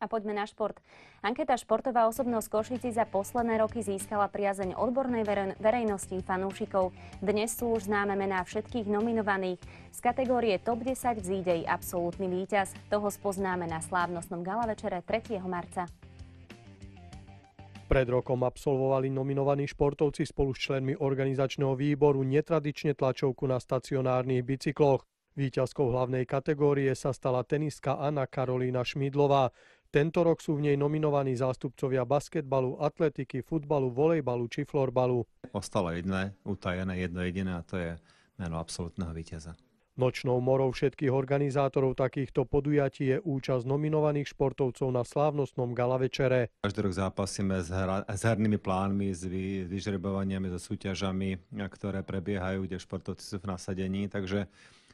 A poďme na šport. Anketa Športová osobnosť Košici za posledné roky získala priazeň odbornej verejnosti fanúšikov. Dnes sú už známe mená všetkých nominovaných. Z kategórie TOP 10 vzíde i absolútny víťaz. Toho spoznáme na slávnostnom gala večere 3. marca. Pred rokom absolvovali nominovaní športovci spolu s členmi organizačného výboru netradične tlačovku na stacionárnych bicykloch. Výťazkou hlavnej kategórie sa stala tenistka Anna Karolína Šmidlová. Tento rok sú v nej nominovaní zástupcovia basketbalu, atletiky, futbalu, volejbalu či florbalu. Ostalo jedné, utajené jedno jediné a to je meno absolútneho víťaza. Nočnou morou všetkých organizátorov takýchto podujatí je účasť nominovaných športovcov na slávnostnom gala večere. Každý rok zápasíme s, hra, s hernými plánmi, s, vy, s vyžrebovaniami, so súťažami, ktoré prebiehajú, kde športovci sú v nasadení. Takže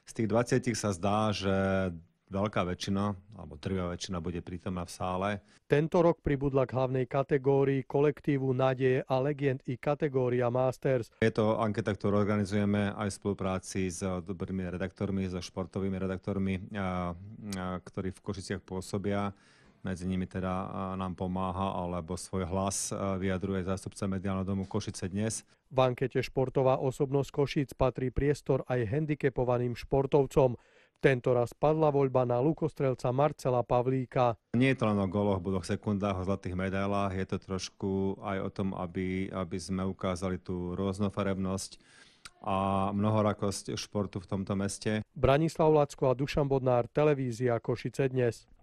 z tých 20 sa zdá, že Veľká väčšina, alebo trvá väčšina bude prítomná v sále. Tento rok pribudla k hlavnej kategórii kolektívu Nadeje a legend i kategória Masters. Je to anketa, ktorú organizujeme aj v spolupráci s dobrými redaktormi, so športovými redaktormi, ktorí v Košiciach pôsobia. Medzi nimi teda nám pomáha alebo svoj hlas vyjadruje zástupca Mediálneho domu Košice dnes. V ankete športová osobnosť Košic patrí priestor aj handicapovaným športovcom. Tento raz padla voľba na lukostrelca Marcela Pavlíka. Nie je to len o goloch, budoch sekundách, o zlatých medailách, je to trošku aj o tom, aby, aby sme ukázali tú rôznofarebnosť a mnohorakosť športu v tomto meste. Branislav Lacko a Dušan Bodnár, televízia Košice dnes.